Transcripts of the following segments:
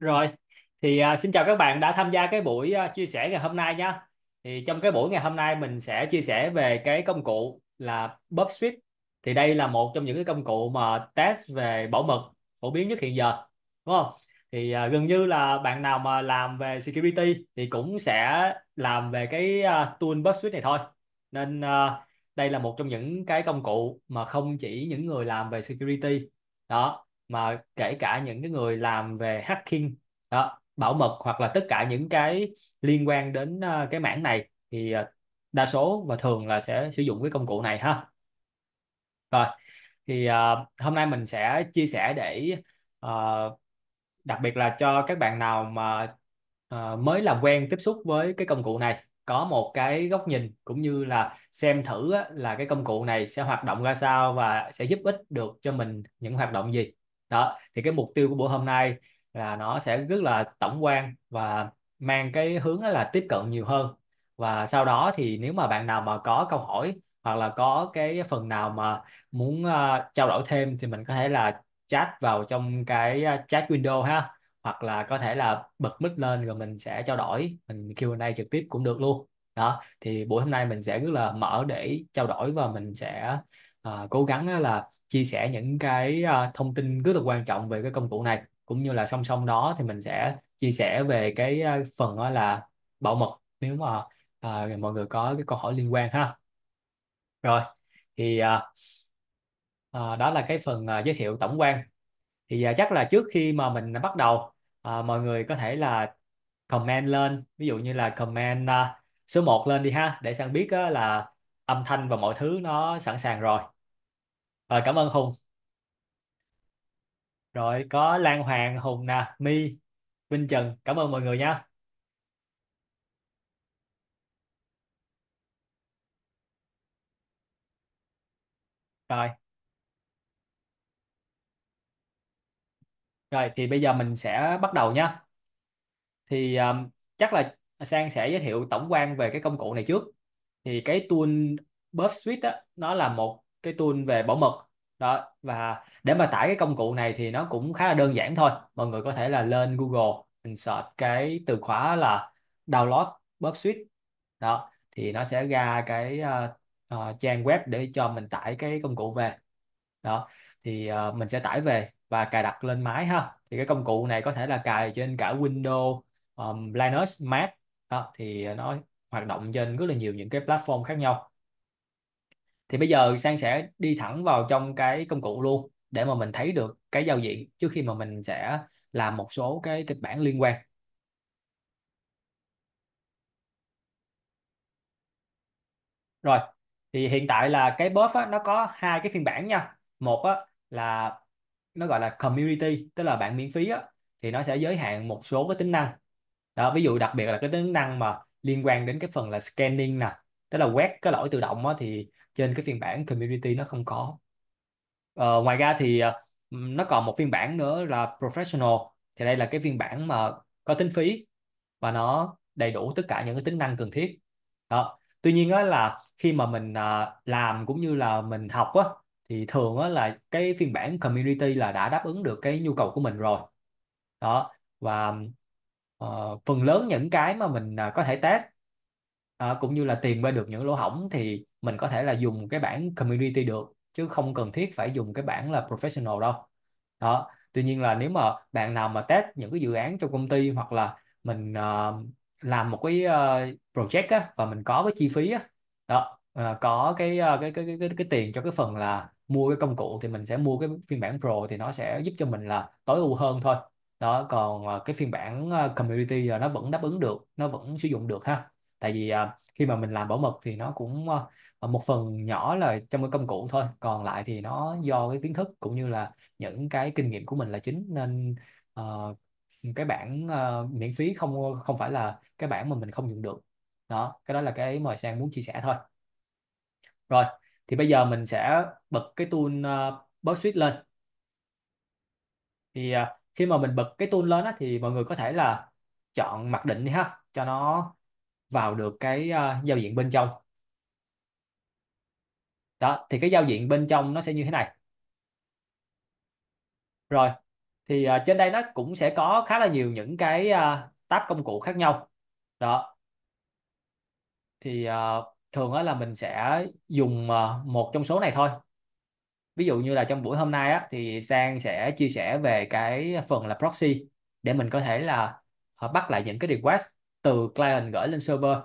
Rồi, thì à, xin chào các bạn đã tham gia cái buổi à, chia sẻ ngày hôm nay nha. Thì trong cái buổi ngày hôm nay mình sẽ chia sẻ về cái công cụ là PubScript. Thì đây là một trong những cái công cụ mà test về bảo mật phổ biến nhất hiện giờ, đúng không? Thì à, gần như là bạn nào mà làm về security thì cũng sẽ làm về cái à, tool PubScript này thôi. Nên à, đây là một trong những cái công cụ mà không chỉ những người làm về security đó mà kể cả những cái người làm về hacking đó, bảo mật hoặc là tất cả những cái liên quan đến ờ, cái mảng này thì ờ, đa số và thường là sẽ sử dụng cái công cụ này ha rồi thì uh, hôm nay mình sẽ chia sẻ để uh, đặc biệt là cho các bạn nào mà uh, mới làm quen tiếp xúc với cái công cụ này có một cái góc nhìn cũng như là xem thử á, là cái công cụ này sẽ hoạt động ra sao và sẽ giúp ích được cho mình những hoạt động gì đó thì cái mục tiêu của buổi hôm nay là nó sẽ rất là tổng quan và mang cái hướng là tiếp cận nhiều hơn và sau đó thì nếu mà bạn nào mà có câu hỏi hoặc là có cái phần nào mà muốn uh, trao đổi thêm thì mình có thể là chat vào trong cái ờ, chat window ha hoặc là có thể là bật mic lên rồi mình sẽ trao đổi mình Q&A trực tiếp cũng được luôn đó thì buổi hôm nay mình sẽ rất là mở để trao đổi và mình sẽ uh, cố gắng là chia sẻ những cái ờ, thông tin rất là quan trọng về cái công cụ này cũng như là song song đó thì mình sẽ chia sẻ về cái ờ, phần đó là bảo mật nếu mà uh, mọi người có cái câu hỏi liên quan ha rồi thì uh, uh, đó là cái phần uh, giới thiệu tổng quan thì uh, chắc là trước khi mà mình bắt đầu uh, mọi người có thể là comment lên ví dụ như là comment uh, số 1 lên đi ha để sang biết uh, là âm thanh và mọi thứ nó sẵn sàng rồi rồi ờ, cảm ơn Hùng rồi có Lan Hoàng Hùng nè My Vinh Trần cảm ơn mọi người nha rồi rồi thì bây giờ mình sẽ bắt đầu nha thì um, chắc là Sang sẽ giới thiệu tổng quan về cái công cụ này trước thì cái tool Buff Suite đó nó là một cái tool về bảo mật đó và để mà tải cái công cụ này thì nó cũng khá là đơn giản thôi mọi người có thể là lên Google mình search cái từ khóa là download PubSuite đó thì nó sẽ ra cái uh, uh, trang web để cho mình tải cái công cụ về đó thì uh, mình sẽ tải về và cài đặt lên máy ha thì cái công cụ này có thể là cài trên cả Windows um, Linux Mac đó thì nó hoạt động trên rất là nhiều những cái platform khác nhau thì bây giờ sang sẽ đi thẳng vào trong cái công cụ luôn để mà mình thấy được cái giao diện trước khi mà mình sẽ làm một số cái kịch bản liên quan rồi thì hiện tại là cái buff nó có hai cái phiên bản nha một á, là nó gọi là community tức là bạn miễn phí á, thì nó sẽ giới hạn một số cái tính năng đó ví dụ đặc biệt là cái tính năng mà liên quan đến cái phần là scanning nè tức là quét cái lỗi tự động á, thì trên cái phiên bản community nó không có ờ, ngoài ra thì ờ, nó còn một phiên bản nữa là professional thì đây là cái phiên bản mà có tính phí và nó đầy đủ tất cả những cái tính năng cần thiết đó tuy nhiên đó là khi mà mình ờ, làm cũng như là mình học á thì thường đó là cái phiên bản community là đã đáp ứng được cái nhu cầu của mình rồi đó và uh, phần lớn những cái mà mình có thể test uh, cũng như là tìm ra được những lỗ hỏng thì mình có thể là dùng cái bản community được chứ không cần thiết phải dùng cái bản là professional đâu đó tuy nhiên là nếu mà bạn nào mà test những cái dự án trong công ty hoặc là mình uh, làm một cái uh, project á, và mình có cái chi phí á, đó uh, có cái, uh, cái, cái cái cái cái tiền cho cái phần là mua cái công cụ thì mình sẽ mua cái phiên bản pro thì nó sẽ giúp cho mình là tối ưu hơn thôi đó còn uh, cái phiên bản uh, community là nó vẫn đáp ứng được nó vẫn sử dụng được ha tại vì uh, khi mà mình làm bảo mật thì nó cũng uh, Ờ, một phần nhỏ là trong cái công cụ thôi còn lại thì nó do cái kiến thức cũng như là những cái kinh nghiệm của mình là chính nên uh, cái bản uh, ờ, miễn phí không không phải là cái bản mà mình không dùng được đó cái đó là cái mà sang muốn chia sẻ thôi rồi thì bây giờ mình sẽ bật cái tool uh, BuzzFeed lên thì uh, khi mà mình bật cái tool lên á, thì mọi người có thể là chọn mặc định đi ha cho nó vào được cái uh, giao diện bên trong đó thì cái giao diện bên trong nó sẽ như thế này rồi thì uh, trên đây nó cũng sẽ có khá là nhiều những cái uh, tab công cụ khác nhau đó thì uh, thường á là mình sẽ dùng uh, một trong số này thôi ví dụ như là trong buổi hôm nay á thì Sang sẽ chia sẻ về cái phần là proxy để mình có thể là bắt lại những cái request từ client gửi lên server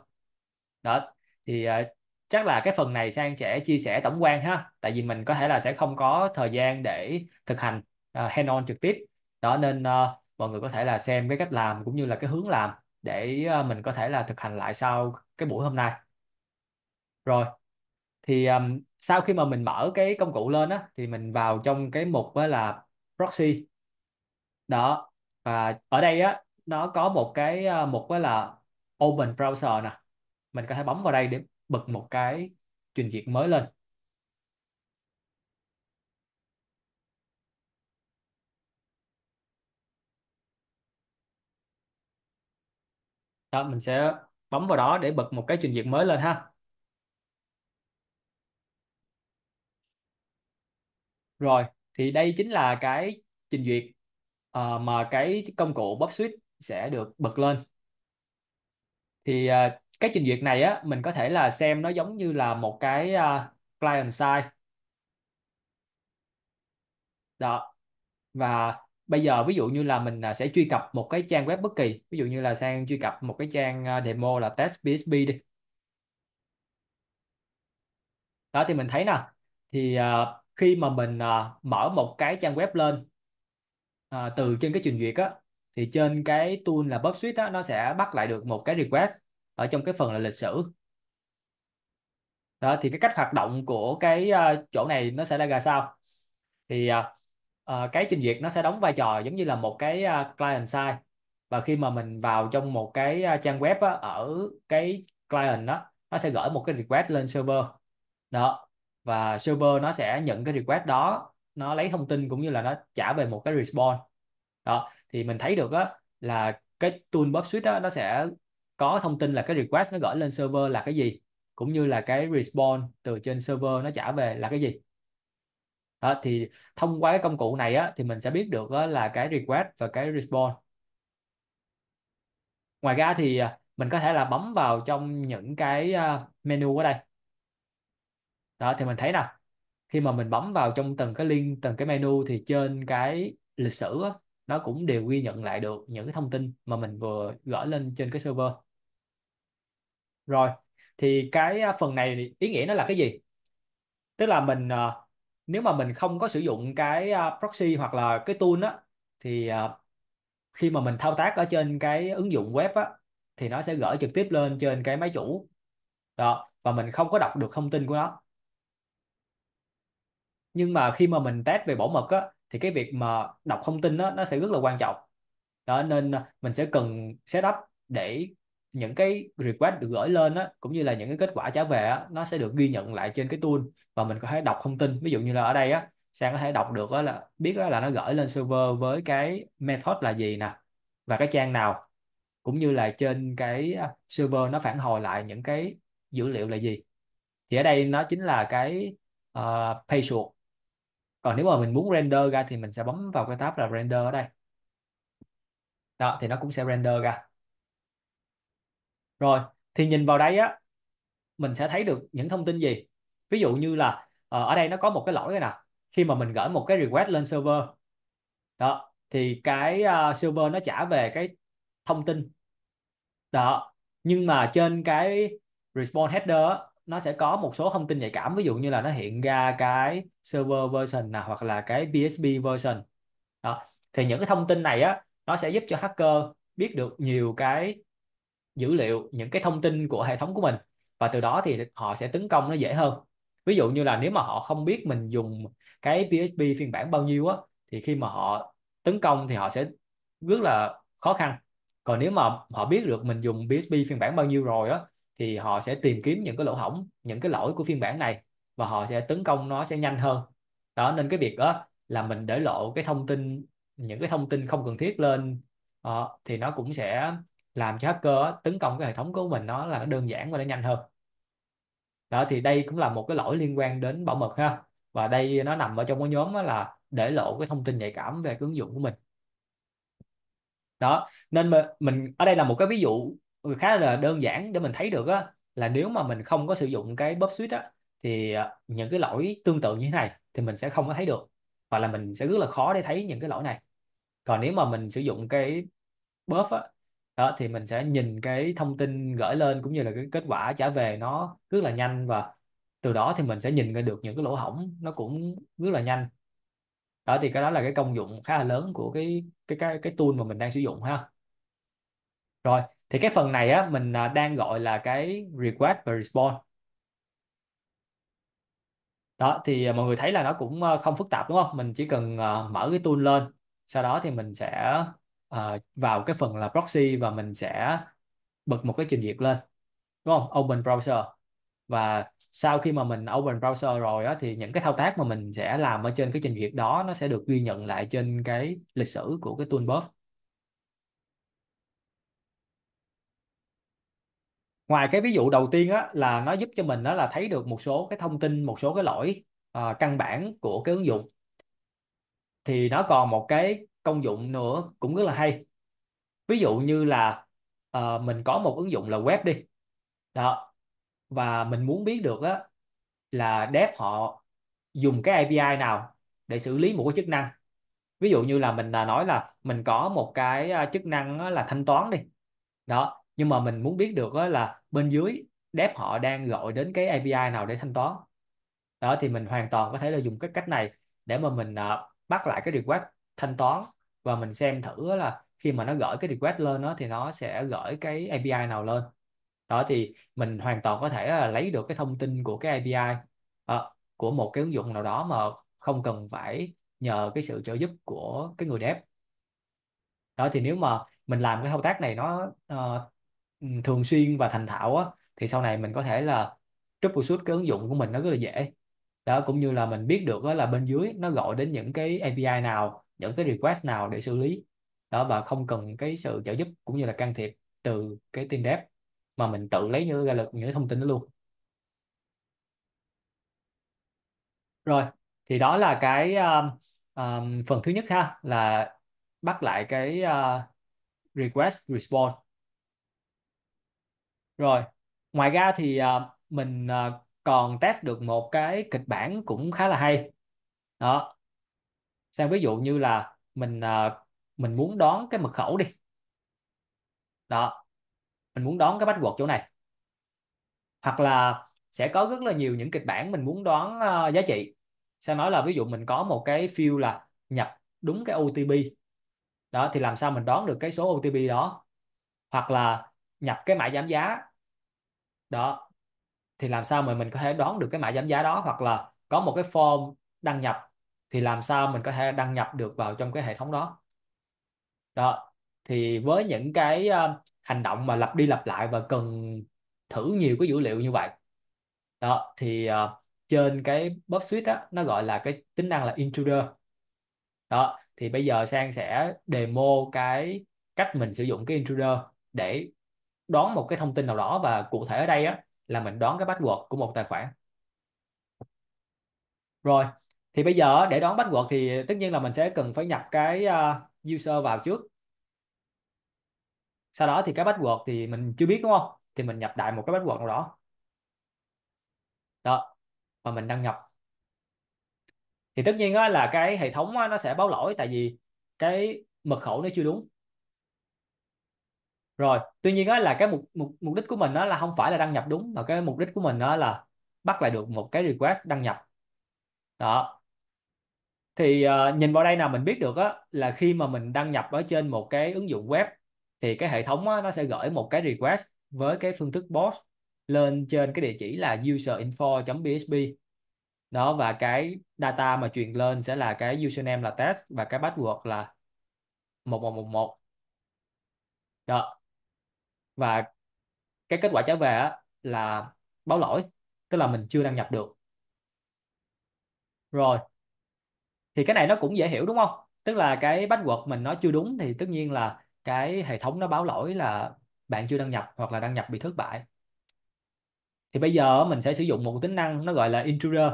đó thì uh, chắc là cái phần này sang sẽ chia sẻ tổng quan ha tại vì mình có thể là sẽ không có thời gian để thực hành uh, ờ, hand on trực tiếp đó nên uh, mọi người có thể là xem cái cách làm cũng như là cái hướng làm để uh, mình có thể là thực hành lại sau cái buổi hôm nay rồi thì um, sau khi mà mình mở cái công cụ lên á thì mình vào trong cái mục á là proxy đó và ở đây á nó có một cái mục á là open browser nè mình có thể bấm vào đây để bật một cái trình duyệt mới lên đó mình sẽ bấm vào đó để bật một cái trình duyệt mới lên ha rồi thì đây chính là cái trình duyệt uh, mà cái công cụ switch sẽ được bật lên thì uh, cái trình duyệt này á mình có thể là xem nó giống như là một cái uh, client side đó và bây giờ ví dụ như là mình à, sẽ truy cập một cái trang web bất kỳ ví dụ như là sang truy cập một cái trang à, demo là test PHP đi đó thì mình thấy nè thì uh, khi mà mình uh, mở một cái trang web lên uh, từ trên cái trình duyệt á thì trên cái tool là BuzzFeed á nó sẽ bắt lại được một cái request ở trong cái phần là lịch sử đó thì cái cách hoạt động của cái uh, chỗ này nó sẽ là ra sao thì uh, cái trình duyệt nó sẽ đóng vai trò giống như là một cái uh, client side và khi mà mình vào trong một cái trang web á, ở cái client đó nó sẽ gửi một cái request lên server đó và server nó sẽ nhận cái request đó nó lấy thông tin cũng như là nó trả về một cái response đó thì mình thấy được á, là cái toolbox suite đó, nó sẽ có thông tin là cái request nó gửi lên server là cái gì cũng như là cái response từ trên server nó trả về là cái gì đó, thì thông qua cái công cụ này á, thì mình sẽ biết được á, là cái request và cái response ngoài ra thì à, mình có thể là bấm vào trong những cái à, menu ở đây đó thì mình thấy nè khi mà mình bấm vào trong từng cái link từng cái menu thì trên cái lịch sử á, nó cũng đều ghi nhận lại được những cái thông tin mà mình vừa gửi lên trên cái server rồi, thì cái à, phần này ý nghĩa nó là cái gì? Tức là mình ờ, nếu mà mình không có sử dụng cái à, proxy hoặc là cái tool á thì à, khi mà mình thao tác ở trên cái ứng dụng web á thì nó sẽ gửi trực tiếp lên trên cái máy chủ. Đó, và mình không có đọc được thông tin của nó. Nhưng mà khi mà mình test về bảo mật á thì cái việc mà đọc thông tin đó nó sẽ rất là quan trọng. Đó nên mình sẽ cần setup để những cái request được gửi lên á cũng như là những cái kết quả trả về á nó sẽ được ghi nhận lại trên cái tool và mình có thể đọc thông tin ví dụ như là ở đây á sang có thể đọc được á là biết là nó gửi lên server với cái method là gì nè và cái trang nào cũng như là trên cái à, server nó phản hồi lại những cái dữ liệu là gì thì ở đây nó chính là cái uh, page còn nếu mà mình muốn render ra thì mình sẽ bấm vào cái tab là render ở đây đó thì nó cũng sẽ render ra rồi thì nhìn vào đây á mình sẽ thấy được những thông tin gì ví dụ như là ờ, ở đây nó có một cái lỗi nè khi mà mình gửi một cái request lên server đó thì cái ờ, server nó trả về cái thông tin đó nhưng mà trên cái response header nó sẽ có một số thông tin nhạy cảm ví dụ như là nó hiện ra cái server version nào hoặc là cái PHP version đó thì những cái thông tin này á nó sẽ giúp cho hacker biết được nhiều cái dữ liệu những cái thông tin của hệ thống của mình và từ đó thì họ sẽ tấn công nó dễ hơn ví dụ như là nếu mà họ không biết mình dùng cái PHP phiên bản bao nhiêu á thì khi mà họ tấn công thì họ sẽ rất là khó khăn còn nếu mà họ biết được mình dùng PHP phiên bản bao nhiêu rồi á thì họ sẽ tìm kiếm những cái lỗ hỏng những cái lỗi của phiên bản này và họ sẽ tấn công nó sẽ nhanh hơn đó nên cái việc đó là mình để lộ cái thông tin những cái thông tin không cần thiết lên uh, thì nó cũng sẽ làm cho hacker tấn công cái hệ thống của mình nó là nó đơn giản và nó nhanh hơn đó thì đây cũng là một cái lỗi liên quan đến bảo mật ha và đây nó nằm ở trong cái nhóm là để lộ cái thông tin nhạy cảm về cái ứng dụng của mình đó nên mà mình ở đây là một cái ví dụ ừ, khá là đơn giản để mình thấy được á là nếu mà mình không có sử dụng cái pub suite á thì ờ, những cái lỗi tương tự như thế này thì mình sẽ không có thấy được hoặc là mình sẽ rất là khó để thấy những cái lỗi này còn nếu mà mình sử dụng cái buff đó thì mình sẽ nhìn cái thông tin gửi lên cũng như là cái kết quả trả về nó rất là nhanh và từ đó thì mình sẽ nhìn ra được những cái lỗ hổng nó cũng rất là nhanh đó thì cái đó là cái công dụng khá là lớn của cái cái cái cái tool mà mình đang sử dụng ha rồi thì cái phần này á mình à, đang gọi là cái request và response đó thì à, mọi người thấy là nó cũng ờ, không phức tạp đúng không mình chỉ cần ờ, mở cái tool lên sau đó thì mình sẽ uh, vào cái phần là proxy và mình sẽ bật một cái trình duyệt lên đúng không open browser và sau khi mà mình open browser rồi á, thì những cái thao tác mà mình sẽ làm ở trên cái trình duyệt đó nó sẽ được ghi nhận lại trên cái lịch sử của cái toolbuff ngoài cái ví dụ đầu tiên á, là nó giúp cho mình đó là thấy được một số cái thông tin một số cái lỗi uh, căn bản của cái ứng dụng thì nó còn một cái công dụng nữa cũng rất là hay ví dụ như là uh, mình có một ứng dụng là web đi đó và mình muốn biết được á, là dev họ dùng cái API nào để xử lý một cái chức năng ví dụ như là mình à, nói là mình có một cái à, chức năng là thanh toán đi đó nhưng mà mình muốn biết được là bên dưới dev họ đang gọi đến cái API nào để thanh toán đó thì mình hoàn toàn có thể là dùng cái cách này để mà mình à, bắt lại cái request thanh toán và mình xem thử là khi mà nó gửi cái request lên đó thì nó sẽ gửi cái API nào lên đó thì mình hoàn toàn có thể là lấy được cái thông tin của cái API à, ờ, của một cái ứng dụng nào đó mà không cần phải nhờ cái sự trợ giúp của cái người dev đó thì nếu mà mình làm cái thao tác này nó uh, thường xuyên và thành thạo á thì sau này mình có thể là troubleshoot cái ứng dụng của mình nó rất là dễ đó cũng như là mình biết được là bên dưới nó gọi đến những cái API nào những cái request nào để xử lý đó và không cần cái sự trợ giúp cũng như là can thiệp từ cái team dev mà mình tự lấy như ra được những thông tin đó luôn rồi thì đó là cái um, um, phần thứ nhất ha là bắt lại cái uh, request response rồi ngoài ra thì uh, mình uh, còn test được một cái kịch bản cũng khá là hay đó sang ví dụ như là mình ờ, mình muốn đón cái mật khẩu đi đó mình muốn đón cái bắt buộc chỗ này hoặc là sẽ có rất là nhiều những kịch bản mình muốn đoán uh, giá trị sẽ nói là ví dụ mình có một cái field là nhập đúng cái OTP đó thì làm sao mình đoán được cái số OTP đó hoặc là nhập cái mã giảm giá đó thì làm sao mà mình có thể đoán được cái mã giảm giá đó hoặc là có một cái form đăng nhập thì làm sao mình có thể đăng nhập được vào trong cái hệ thống đó đó thì với những cái uh, hành động mà lặp đi lặp lại và cần thử nhiều cái dữ liệu như vậy đó thì uh, trên cái pub suite á nó gọi là cái tính năng là intruder đó thì bây giờ sang sẽ demo cái cách mình sử dụng cái intruder để đoán một cái thông tin nào đó và cụ thể ở đây á là mình đoán cái password của một tài khoản rồi thì bây giờ để đón password thì tất nhiên là mình sẽ cần phải nhập cái ờ, user vào trước sau đó thì cái password thì mình chưa biết đúng không thì mình nhập đại một cái password nào đó đó và mình đăng nhập thì tất nhiên là cái hệ thống nó sẽ báo lỗi tại vì cái mật khẩu nó chưa đúng rồi tuy nhiên là cái mục, mục mục đích của mình nó là không phải là đăng nhập đúng mà cái mục đích của mình nó là bắt lại được một cái request đăng nhập đó thì uh, nhìn vào đây nào mình biết được á là khi mà mình đăng nhập ở trên một cái ứng dụng web thì cái hệ thống á, nó sẽ gửi một cái request với cái phương thức bot lên trên cái địa chỉ là userinfo.bsb đó và cái data mà truyền lên sẽ là cái username là test và cái password là 1111 đó và cái kết quả trở về á, là báo lỗi tức là mình chưa đăng nhập được rồi thì cái này nó cũng dễ hiểu đúng không tức là cái password mình nó chưa đúng thì tất nhiên là cái hệ thống nó báo lỗi là bạn chưa đăng nhập hoặc là đăng nhập bị thất bại thì bây giờ mình sẽ sử dụng một tính năng nó gọi là intruder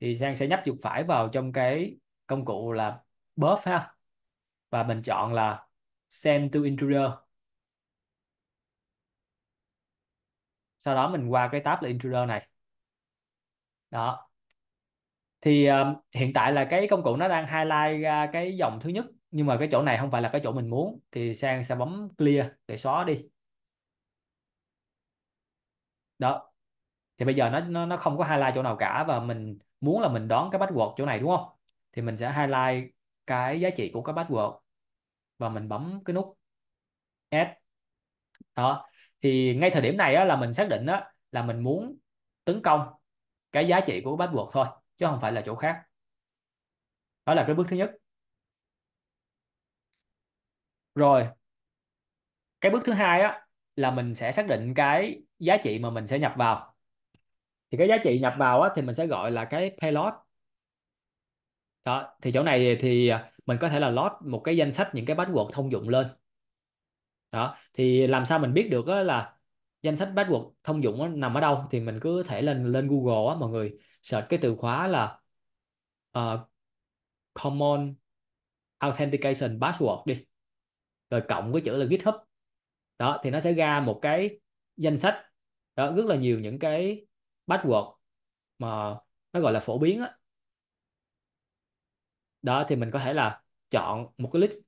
thì sang sẽ nhấp chuột phải vào trong cái công cụ là buff ha và mình chọn là send to intruder sau đó mình qua cái tab là intruder này đó thì uh, hiện tại là cái công cụ nó đang highlight ra cái dòng thứ nhất nhưng mà cái chỗ này không phải là cái chỗ mình muốn thì sang sẽ bấm clear để xóa đi đó thì bây giờ nó nó nó không có highlight chỗ nào cả và mình muốn là mình đón cái password chỗ này đúng không thì mình sẽ highlight cái giá trị của cái password và mình bấm cái nút add đó thì ngay thời điểm này á, là mình xác định á, là mình muốn tấn công cái giá trị của password thôi chứ không phải là chỗ khác đó là cái bước thứ nhất rồi cái bước thứ hai á là mình sẽ xác định cái giá trị mà mình sẽ nhập vào thì cái giá trị nhập vào á, thì mình sẽ gọi là cái payload đó thì chỗ này thì mình có thể là load một cái danh sách những cái buzzword thông dụng lên đó thì làm sao mình biết được á, là danh sách buzzword thông dụng nằm ở đâu thì mình cứ thể lên lên Google á mọi người search cái từ khóa là uh, common authentication password đi rồi cộng với chữ là GitHub đó thì nó sẽ ra một cái danh sách đó rất là nhiều những cái password mà nó gọi là phổ biến đó. đó thì mình có thể là chọn một cái list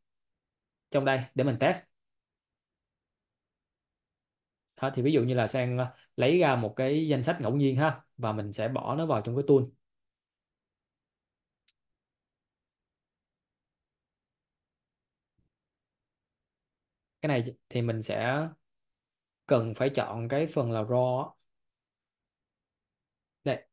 trong đây để mình test đó, thì ví dụ như là sang ờ, lấy ra một cái danh sách ngẫu nhiên ha và mình sẽ bỏ nó vào trong cái tool cái này thì mình sẽ cần phải chọn cái phần là raw đây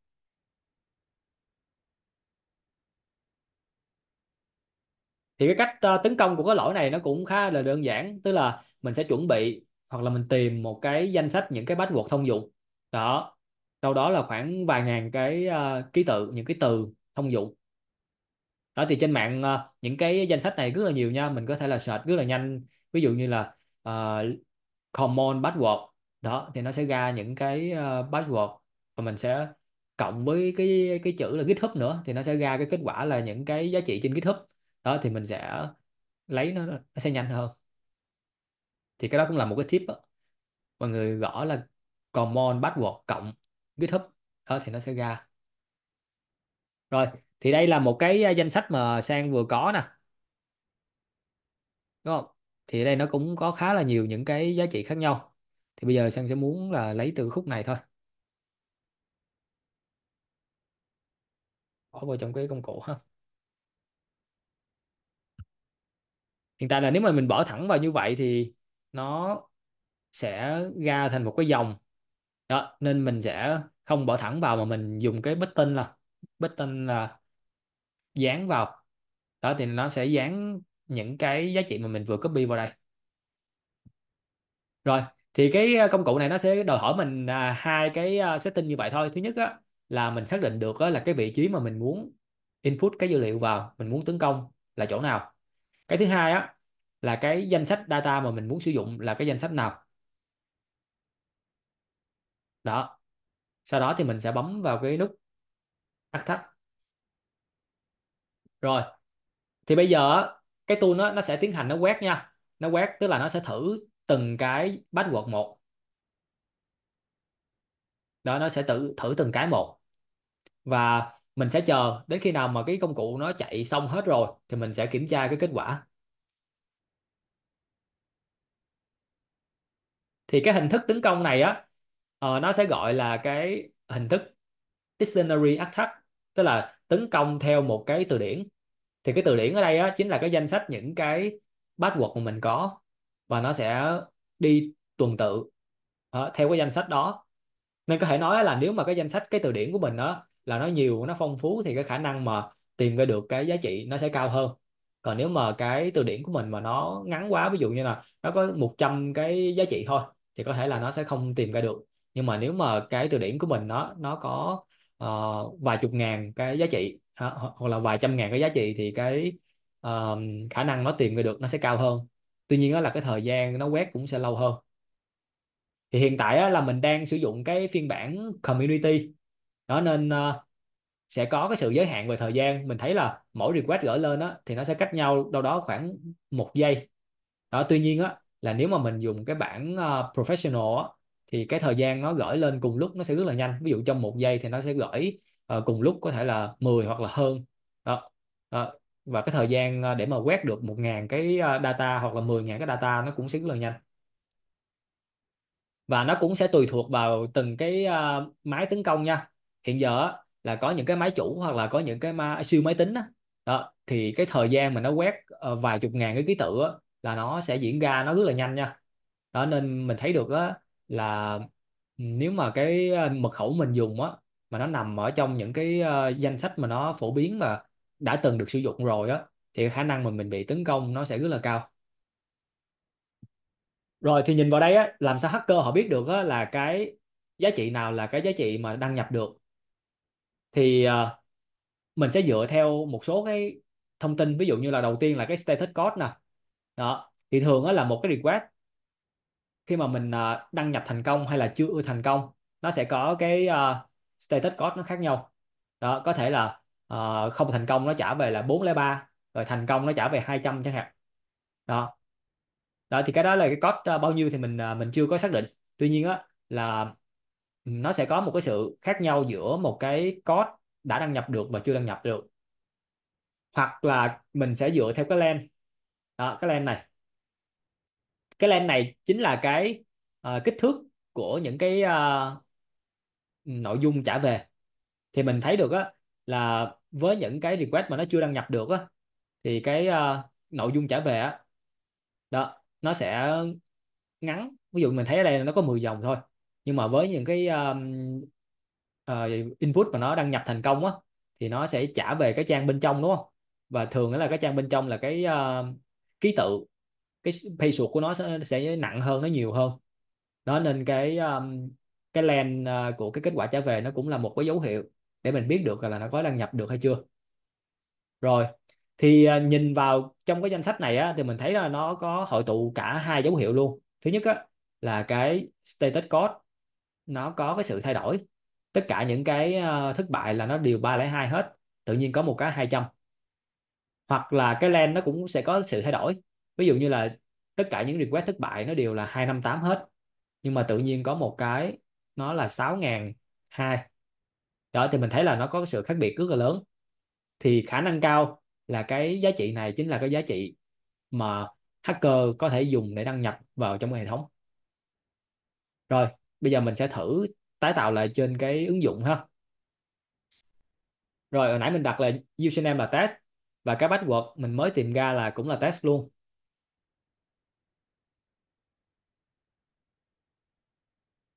thì cái cách ờ, tấn công của cái lỗi này nó cũng khá là đơn giản tức là mình sẽ chuẩn bị hoặc là mình tìm một cái danh sách những cái buzzword thông dụng đó đâu đó là khoảng vài ngàn cái uh, ký tự những cái từ thông dụng đó thì trên mạng uh, những cái danh sách này rất là nhiều nha mình có thể là search rất là nhanh ví dụ như là uh, ờ, common password đó thì nó sẽ ra những cái uh, buzzword và mình sẽ cộng với cái cái chữ là GitHub nữa thì nó sẽ ra cái kết quả là những cái giá trị trên GitHub đó thì mình sẽ lấy nó nó sẽ nhanh hơn thì cái đó cũng là một cái tip đó. mọi người gõ là common password cộng GitHub đó thì nó sẽ ra rồi thì đây là một cái à, danh sách mà Sang vừa có nè đúng không thì đây nó cũng có khá là nhiều những cái giá trị khác nhau thì bây giờ Sang sẽ muốn là lấy từ khúc này thôi bỏ vào trong cái công cụ ha hiện tại là nếu mà mình bỏ thẳng vào như vậy thì nó sẽ ra thành một cái dòng đó nên mình sẽ không bỏ thẳng vào mà mình dùng cái bích tinh là bích tinh là dán vào đó thì nó sẽ dán những cái giá trị mà mình vừa copy vào đây rồi thì cái ờ, công cụ này nó sẽ đòi hỏi mình à, hai cái ờ, setting như vậy thôi thứ nhất á, là mình xác định được á, là cái vị trí mà mình muốn input cái dữ liệu vào mình muốn tấn công là chỗ nào cái thứ hai á là cái danh sách data mà mình muốn sử dụng là cái danh sách nào đó sau đó thì mình sẽ bấm vào cái nút tắt thắt rồi thì bây giờ cái tool nó nó sẽ tiến hành nó quét nha nó quét tức là nó sẽ thử từng cái password một đó nó sẽ tự thử từng cái một và mình sẽ chờ đến khi nào mà cái công cụ nó chạy xong hết rồi thì mình sẽ kiểm tra cái kết quả thì cái hình thức tấn công này á Ờ, nó sẽ gọi là cái hình thức dictionary attack tức là tấn công theo một cái từ điển thì cái từ điển ở đây á, chính là cái danh sách những cái password mà mình có và nó sẽ đi tuần tự uh, theo cái danh sách đó nên có thể nói là nếu mà cái danh sách cái từ điển của mình đó là nó nhiều nó phong phú thì cái khả năng mà tìm ra được cái giá trị nó sẽ cao hơn còn nếu mà cái từ điển của mình mà nó ngắn quá ví dụ như là nó có 100 cái giá trị thôi thì có thể là nó sẽ không tìm ra được nhưng mà nếu mà cái từ điển của mình nó nó có uh, vài chục ngàn cái giá trị hoặc là vài trăm ngàn cái giá trị thì cái uh, khả năng nó tìm ra được nó sẽ cao hơn tuy nhiên đó là cái thời gian nó quét cũng sẽ lâu hơn thì hiện tại là mình đang sử dụng cái phiên bản community đó nên uh, sẽ có cái sự giới hạn về thời gian mình thấy là mỗi request gửi lên đó thì nó sẽ cách nhau đâu đó khoảng một giây đó tuy nhiên á, là nếu mà mình dùng cái bản uh, professional đó thì cái thời gian nó gửi lên cùng lúc nó sẽ rất là nhanh ví dụ trong một giây thì nó sẽ gửi uh, cùng lúc có thể là 10 hoặc là hơn đó uh, và cái thời gian ờ, để mà quét được 1.000 cái ờ, data hoặc là 10.000 cái data nó cũng sẽ rất là nhanh và nó cũng sẽ tùy thuộc vào từng cái uh, máy tấn công nha hiện giờ là có những cái máy chủ hoặc là có những cái ma, siêu máy tính đó. đó thì cái thời gian mà nó quét uh, vài chục ngàn cái ký tự đó, là nó sẽ diễn ra nó rất là nhanh nha đó nên mình thấy được đó, là nếu mà cái ờ, mật khẩu mình dùng á mà nó nằm ở trong những cái ờ, danh sách mà nó phổ biến và đã từng được sử dụng rồi á thì khả năng mà mình bị tấn công nó sẽ rất là cao rồi thì nhìn vào đây á làm sao hacker họ biết được á, là cái giá trị nào là cái giá trị mà đăng nhập được thì uh, mình sẽ dựa theo một số cái thông tin ví dụ như là đầu tiên là cái status code nè đó thì thường á là một cái request khi mà mình à, đăng nhập thành công hay là chưa thành công nó sẽ có cái à, status code nó khác nhau đó có thể là à, không thành công nó trả về là 403 rồi thành công nó trả về 200 chẳng hạn đó đó thì cái đó là cái code bao nhiêu thì mình mình chưa có xác định tuy nhiên á là nó sẽ có một cái sự khác nhau giữa một cái code đã đăng nhập được và chưa đăng nhập được hoặc là mình sẽ dựa theo cái len đó, cái len này cái len này chính là cái uh, kích thước của những cái uh, nội dung trả về thì mình thấy được á là với những cái request mà nó chưa đăng nhập được á thì cái uh, nội dung trả về á đó nó sẽ ngắn ví dụ mình thấy ở đây nó có 10 dòng thôi nhưng mà với những cái um, uh, input mà nó đăng nhập thành công á thì nó sẽ trả về cái trang bên trong đúng không và thường là cái trang bên trong là cái uh, ký tự cái pay sụt của nó sẽ, sẽ nặng hơn nó nhiều hơn đó nên cái um, cái len uh, của cái kết quả trả về nó cũng là một cái dấu hiệu để mình biết được là nó có đăng nhập được hay chưa rồi thì uh, nhìn vào trong cái danh sách này á, thì mình thấy là nó có hội tụ cả hai dấu hiệu luôn thứ nhất á, là cái status code nó có cái sự thay đổi tất cả những cái uh, thất bại là nó đều 302 hết tự nhiên có một cái 200 hoặc là cái len nó cũng sẽ có sự thay đổi ví dụ như là tất cả những request thất bại nó đều là 258 hết nhưng mà tự nhiên có một cái nó là 6.002 đó thì mình thấy là nó có sự khác biệt rất là lớn thì khả năng cao là cái giá trị này chính là cái giá trị mà hacker có thể dùng để đăng nhập vào trong hệ thống rồi bây giờ mình sẽ thử tái tạo lại trên cái ứng dụng ha rồi hồi nãy mình đặt là username là test và cái password mình mới tìm ra là cũng là test luôn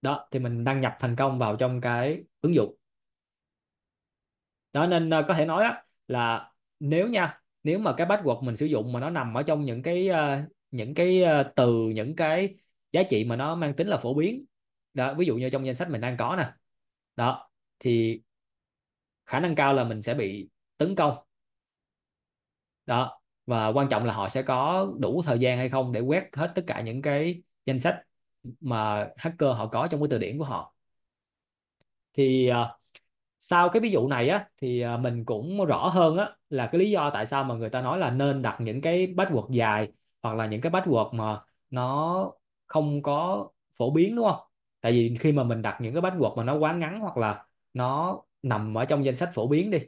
đó thì mình đăng nhập thành công vào trong cái ứng dụng đó nên ờ, có thể nói là nếu nha nếu mà cái password mình sử dụng mà nó nằm ở trong những cái ờ, những cái ờ, từ những cái giá trị mà nó mang tính là phổ biến đó ví dụ như trong danh sách mình đang có nè đó thì khả năng cao là mình sẽ bị tấn công đó và quan trọng là họ sẽ có đủ thời gian hay không để quét hết tất cả những cái danh sách mà hacker họ có trong cái từ điển của họ thì ờ, sau cái ví dụ này á thì ờ, mình cũng rõ hơn á là cái lý do tại sao mà người ta nói là nên đặt những cái buzzword dài hoặc là những cái buzzword mà nó không có phổ biến đúng không? Tại vì khi mà mình đặt những cái buzzword mà nó quá ngắn hoặc là nó nằm ở trong danh sách phổ biến đi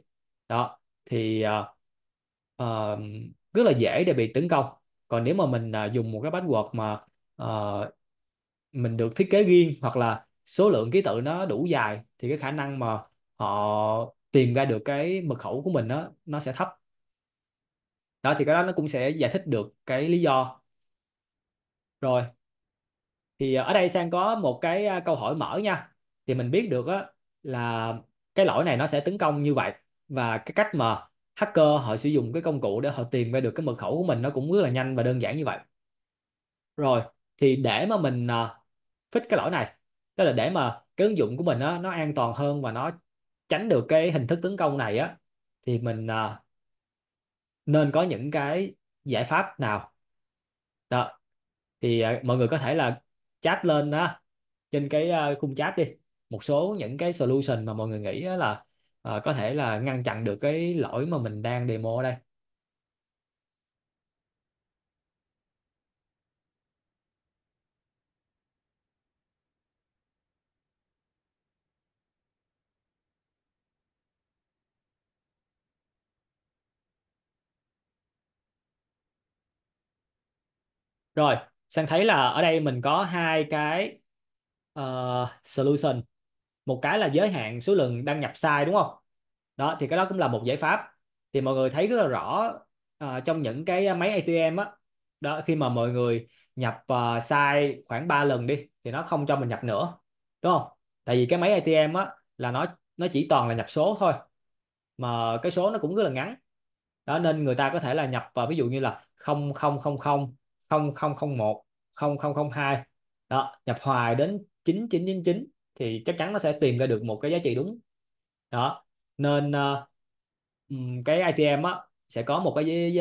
đó thì uh, uh, rất là dễ để bị tấn công còn nếu mà mình uh, dùng một cái buzzword mà uh, mình được thiết kế riêng hoặc là số lượng ký tự nó đủ dài thì cái khả năng mà họ tìm ra được cái mật khẩu của mình nó nó sẽ thấp đó thì cái đó nó cũng sẽ giải thích được cái lý do rồi thì ở đây sang có một cái à, câu hỏi mở nha thì mình biết được á, là cái lỗi này nó sẽ tấn công như vậy và cái cách mà hacker họ sử dụng cái công cụ để họ tìm ra được cái mật khẩu của mình nó cũng rất là nhanh và đơn giản như vậy rồi thì để mà mình ờ, fix cái lỗi này tức là để mà cái ứng dụng của mình á, nó an toàn hơn và nó tránh được cái hình thức tấn công này á thì mình ờ, nên có những cái giải pháp nào đó thì ờ, mọi người có thể là chat lên đó trên cái khung chat đi một số những cái solution mà mọi người nghĩ là có thể là ngăn chặn được cái lỗi mà mình đang demo ở đây rồi sang thấy là ở đây mình có hai cái uh, solution một cái là giới hạn số lượng đăng nhập sai đúng không đó thì cái đó cũng là một giải pháp thì mọi người thấy rất là rõ uh, trong những cái máy ATM á đó khi mà mọi người nhập uh, ờ, sai khoảng 3 lần đi thì nó không cho mình nhập nữa đúng không tại vì cái máy ATM á là nó nó chỉ toàn là nhập số thôi mà cái số nó cũng rất là ngắn đó nên người ta có thể là nhập vào ví dụ như là 0000 0001 0002 đó nhập hoài đến 9999 thì chắc chắn nó sẽ tìm ra được một cái giá trị đúng đó nên uh, cái ITM á sẽ có một cái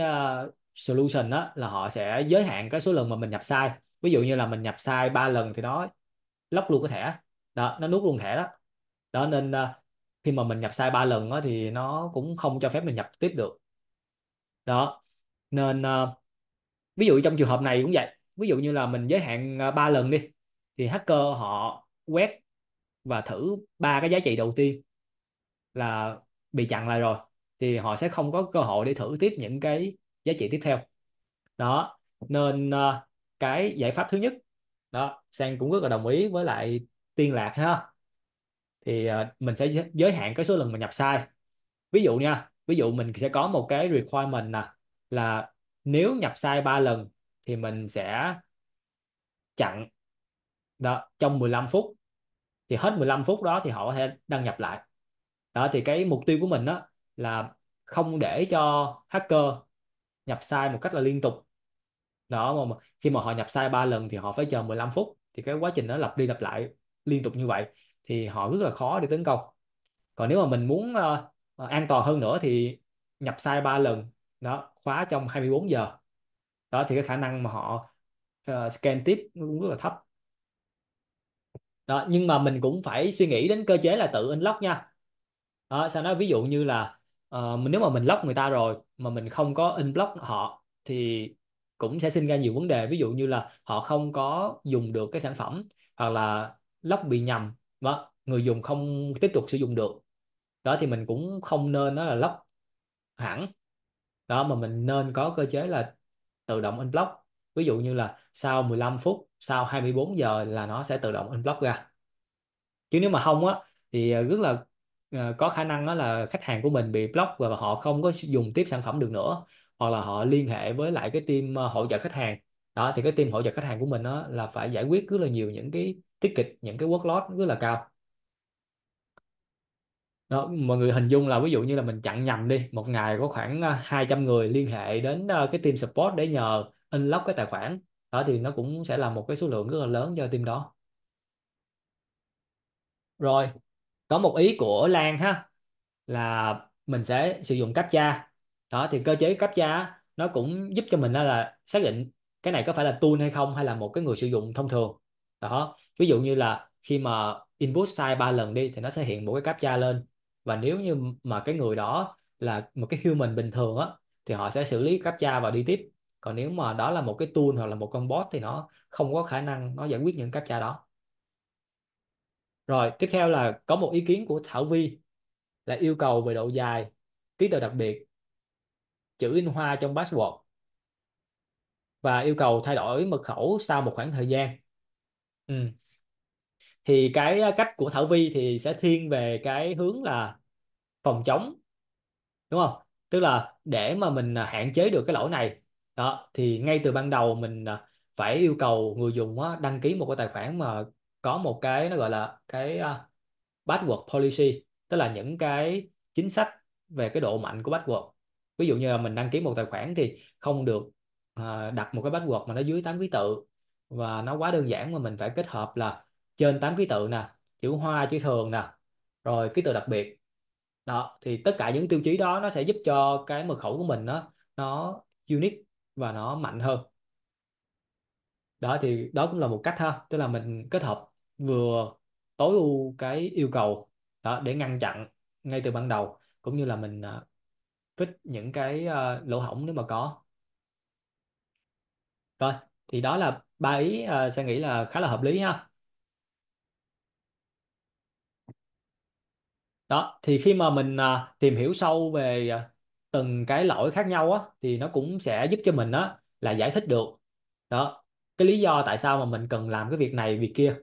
uh, solution đó là họ sẽ giới hạn cái số lần mà mình nhập sai ví dụ như là mình nhập sai 3 lần thì nó lóc luôn cái thẻ đó nó nuốt luôn thẻ đó đó nên uh, khi mà mình nhập sai 3 lần đó, thì nó cũng không cho phép mình nhập tiếp được đó nên uh, ví dụ trong trường hợp này cũng vậy ví dụ như là mình giới hạn 3 à, lần đi thì hacker họ quét và thử ba cái giá trị đầu tiên là bị chặn lại rồi thì họ sẽ không có cơ hội để thử tiếp những cái giá trị tiếp theo đó nên à, cái giải pháp thứ nhất đó sang cũng rất là đồng ý với lại tiên lạc ha thì à, mình sẽ giới hạn cái số lần mình nhập sai ví dụ nha ví dụ mình sẽ có một cái requirement nè là nếu nhập sai ba lần thì mình sẽ chặn đó trong 15 phút thì hết 15 phút đó thì họ có thể đăng nhập lại đó thì cái mục tiêu của mình đó là không để cho hacker nhập sai một cách là liên tục đó mà khi mà họ nhập sai ba lần thì họ phải chờ 15 phút thì cái quá trình nó lặp đi lặp lại liên tục như vậy thì họ rất là khó để tấn công còn nếu mà mình muốn uh, an toàn hơn nữa thì nhập sai ba lần đó khóa trong 24 giờ đó thì cái khả năng mà họ uh, scan tiếp cũng rất là thấp đó nhưng mà mình cũng phải suy nghĩ đến cơ chế là tự unlock nha đó sau đó ví dụ như là uh, nếu mà mình lock người ta rồi mà mình không có unblock họ thì cũng sẽ sinh ra nhiều vấn đề ví dụ như là họ không có dùng được cái sản phẩm hoặc là lock bị nhầm đó, vâng, người dùng không tiếp tục sử dụng được đó thì mình cũng không nên nó là lock hẳn đó mà mình nên có cơ chế là tự động unblock ví dụ như là sau 15 phút sau 24 giờ là nó sẽ tự động unblock ra chứ nếu mà không á thì ờ, rất là ờ, có khả năng đó là khách hàng của mình bị block và họ không có dùng tiếp sản phẩm được nữa hoặc là họ liên hệ với lại cái team ờ, hỗ trợ khách hàng đó thì cái team hỗ trợ khách hàng của mình đó là phải giải quyết rất là nhiều những cái tiết kịch những cái workload rất là cao đó mọi người hình dung là ví dụ như là mình chặn nhầm đi một ngày có khoảng 200 à, người liên hệ đến ờ, cái team support để nhờ unlock cái tài khoản đó thì nó cũng sẽ là một cái số lượng rất là lớn cho team đó rồi có một ý của Lan ha là mình sẽ sử dụng CAPTCHA đó thì cơ chế CAPTCHA nó cũng giúp cho mình là xác định cái này có phải là tool hay không hay là một cái người sử dụng thông thường đó ví dụ như là khi mà input sai ba lần đi thì nó sẽ hiện một cái CAPTCHA lên và nếu như mà cái người đó là một cái human bình thường á thì họ sẽ xử lý captcha và đi tiếp còn nếu mà đó là một cái tool hoặc là một con bot thì nó không có khả năng nó giải quyết những captcha đó rồi tiếp theo là có một ý kiến của Thảo Vi là yêu cầu về độ dài ký tự đặc biệt chữ in hoa trong password và yêu cầu thay đổi mật khẩu sau một khoảng thời gian ừ thì cái cách của Thảo Vi thì sẽ thiên về cái hướng là phòng chống đúng không tức là để mà mình à, hạn chế được cái lỗi này đó thì ngay từ ban đầu mình à, phải yêu cầu người dùng đăng ký một cái tài khoản mà có một cái nó gọi là cái password policy tức là những cái chính sách về cái độ mạnh của password ví dụ như là mình đăng ký một tài khoản thì không được à, đặt một cái password mà nó dưới 8 ký tự và nó quá đơn giản mà mình phải kết hợp là trên 8 ký tự nè chữ hoa chữ thường nè rồi ký tự đặc biệt đó thì tất cả những tiêu chí đó nó sẽ giúp cho cái mật khẩu của mình nó nó unique và nó mạnh hơn đó thì đó cũng là một cách ha tức là mình kết hợp vừa tối ưu cái yêu cầu đó để ngăn chặn ngay từ ban đầu cũng như là mình à, fix những cái uh, lỗ hổng nếu mà có rồi thì đó là ba ý uh, sẽ nghĩ là khá là hợp lý ha đó thì khi mà mình à, tìm hiểu sâu về à, từng cái lỗi khác nhau á thì nó cũng sẽ giúp cho mình á là giải thích được đó cái lý do tại sao mà mình cần làm cái việc này việc kia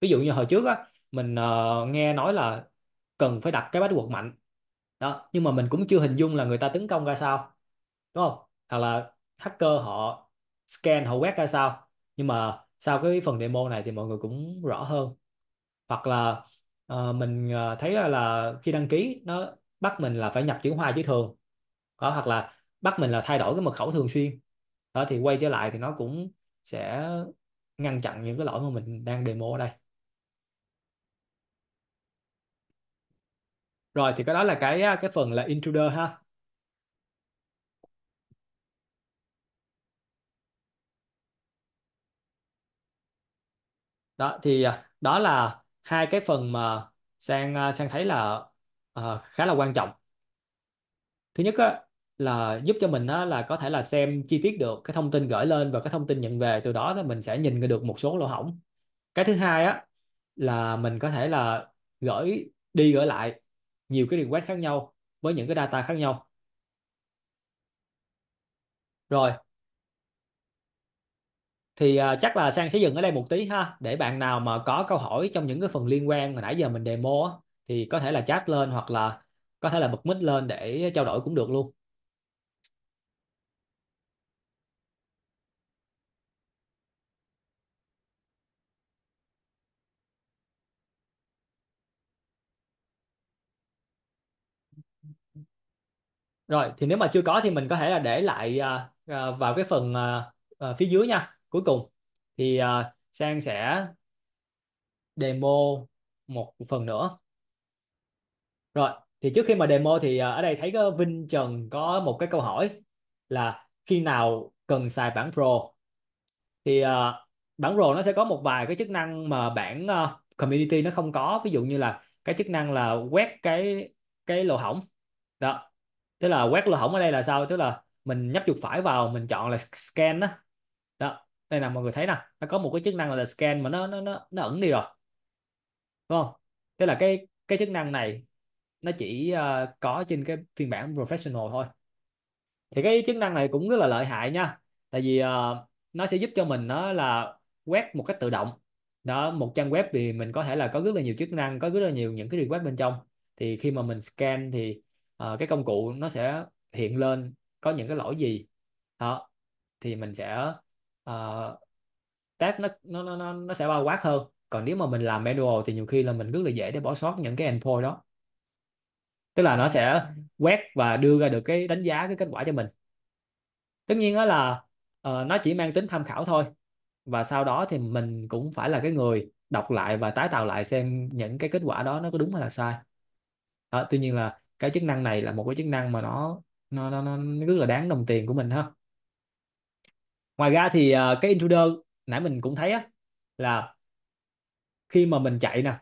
ví dụ như hồi trước á mình ờ, nghe nói là cần phải đặt cái bách quật mạnh đó nhưng mà mình cũng chưa hình dung là người ta tấn công ra sao đúng không hoặc là hacker họ scan họ quét ra sao nhưng mà sau cái phần demo này thì mọi người cũng rõ hơn hoặc là uh, mình uh, thấy là, là khi đăng ký nó bắt mình là phải nhập chữ hoa chữ thường đó, hoặc là bắt mình là thay đổi cái mật khẩu thường xuyên đó thì quay trở lại thì nó cũng sẽ ngăn chặn những cái lỗi mà mình đang demo ở đây rồi thì cái đó là cái cái phần là intruder ha đó thì à, đó là hai cái phần mà sang à, sang thấy là uh, khá là quan trọng thứ nhất á, là giúp cho mình á, là có thể là xem chi tiết được cái thông tin gửi lên và cái thông tin nhận về từ đó thì mình sẽ nhìn được một số lỗ hỏng. cái thứ hai á là mình có thể là gửi đi gửi lại nhiều cái request khác nhau với những cái data khác nhau rồi thì uh, chắc là sang sẽ dừng ở đây một tí ha để bạn nào mà có câu hỏi trong những cái phần liên quan mà nãy giờ mình demo thì có thể là chat lên hoặc là có thể là bật mic lên để trao đổi cũng được luôn rồi thì nếu mà chưa có thì mình có thể là để lại uh, vào cái phần uh, uh, phía dưới nha cuối cùng thì uh, Sang sẽ demo một phần nữa rồi thì trước khi mà demo thì uh, ở đây thấy có Vinh Trần có một cái câu hỏi là khi nào cần xài bản Pro thì uh, bản Pro nó sẽ có một vài cái chức năng mà bản uh, community nó không có ví dụ như là cái chức năng là quét cái cái lỗ hỏng. đó tức là quét lỗ hỏng ở đây là sao tức là mình nhấp chuột phải vào mình chọn là scan đó đây là mọi người thấy nè nó có một cái chức năng là scan mà nó nó nó, nó ẩn đi rồi đúng không tức là cái cái chức năng này nó chỉ uh, có trên cái phiên bản professional thôi thì cái chức năng này cũng rất là lợi hại nha tại vì uh, nó sẽ giúp cho mình nó là quét một cách tự động đó một trang web thì mình có thể là có rất là nhiều chức năng có rất là nhiều những cái request bên trong thì khi mà mình scan thì uh, cái công cụ nó sẽ hiện lên có những cái lỗi gì đó thì mình sẽ uh, ờ, task nó nó nó nó sẽ bao quát hơn còn nếu mà mình làm manual thì nhiều khi là mình rất là dễ để bỏ sót những cái endpoint đó tức là nó sẽ dạ. quét và đưa ra được cái đánh giá cái kết quả cho mình tất nhiên đó là uh, nó chỉ mang tính tham khảo thôi và sau đó thì mình cũng phải là cái người đọc lại và tái tạo lại xem những cái kết quả đó nó có đúng hay là sai đó, tuy nhiên là cái chức năng này là một cái chức năng mà nó nó nó, nó rất là đáng đồng tiền của mình ha ngoài ra thì uh, cái intruder nãy mình cũng thấy á là khi mà mình chạy nè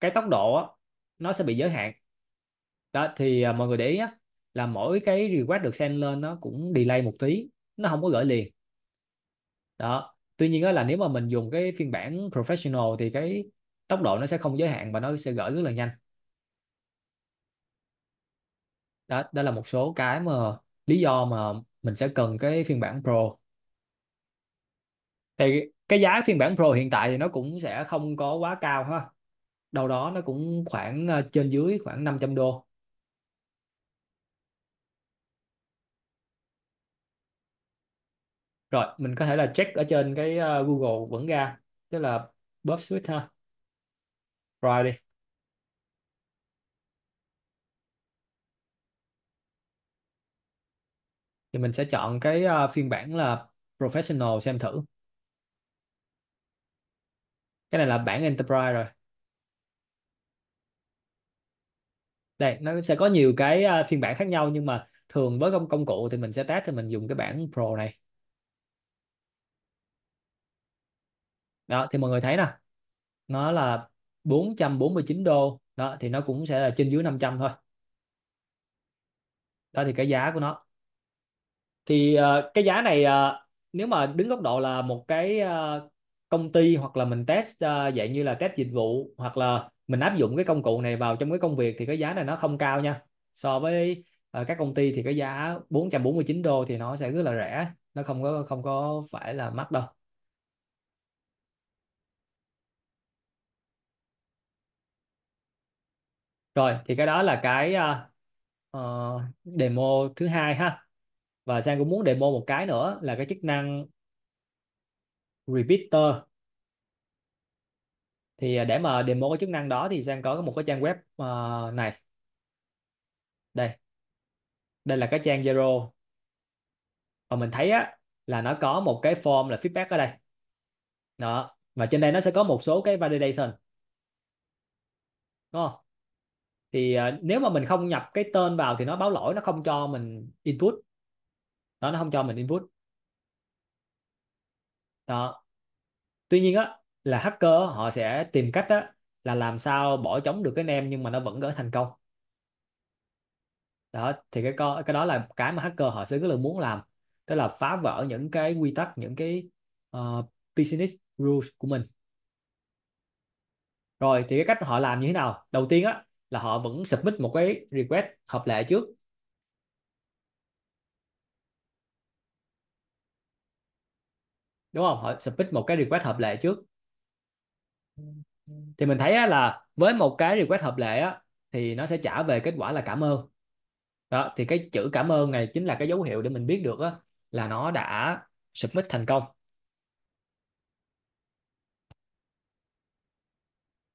cái tốc độ á, nó sẽ bị giới hạn đó thì uh, mọi người để ý á, là mỗi cái request được send lên nó cũng delay một tí nó không có gửi liền đó tuy nhiên á, là nếu mà mình dùng cái phiên bản professional thì cái tốc độ nó sẽ không giới hạn và nó sẽ gửi rất là nhanh đó đó là một số cái mà lý do mà mình sẽ cần cái phiên bản pro thì cái giá phiên bản Pro hiện tại thì nó cũng sẽ không có quá cao ha đâu đó nó cũng khoảng ờ, trên dưới khoảng 500 đô rồi mình có thể là check ở trên cái ờ, Google vẫn ra tức là Buff Switch ha rồi đi thì mình sẽ chọn cái ờ, phiên bản là Professional xem thử cái này là bản enterprise rồi đây nó sẽ có nhiều cái à, phiên bản khác nhau nhưng mà thường với công công cụ thì mình sẽ test thì mình dùng cái bản pro này đó thì mọi người thấy nè nó là 449 đô đó thì nó cũng sẽ là trên dưới 500 thôi đó thì cái giá của nó thì uh, cái giá này uh, nếu mà đứng góc độ là một cái uh, công ty hoặc là mình test uh, dạng như là test dịch vụ hoặc là mình áp dụng cái công cụ này vào trong cái công việc thì cái giá này nó không cao nha so với uh, các công ty thì cái giá 449 đô thì nó sẽ rất là rẻ nó không có không có phải là mắc đâu rồi thì cái đó là cái uh, demo thứ hai ha và sang cũng muốn demo một cái nữa là cái chức năng repeater thì à, để mà demo cái chức năng đó thì Giang có một cái trang web ờ, này đây đây là cái trang Zero và mình thấy á là nó có một cái form là feedback ở đây đó và trên đây nó sẽ có một số cái validation đúng không thì à, nếu mà mình không nhập cái tên vào thì nó báo lỗi nó không cho mình input đó nó không cho mình input đó tuy nhiên á là hacker họ sẽ tìm cách á là làm sao bỏ trống được cái nem nhưng mà nó vẫn gỡ thành công đó thì cái co, cái đó là cái mà hacker họ sẽ rất là muốn làm tức là phá vỡ những cái quy tắc những cái uh, business rules của mình rồi thì cái cách họ làm như thế nào đầu tiên á là họ vẫn submit một cái request hợp lệ trước đúng không họ submit một cái request hợp lệ trước ừ, ừ. thì mình thấy là với một cái request hợp lệ á, thì nó sẽ trả về kết quả là cảm ơn đó thì cái chữ cảm ơn này chính là cái dấu hiệu để mình biết được á, là nó đã submit thành công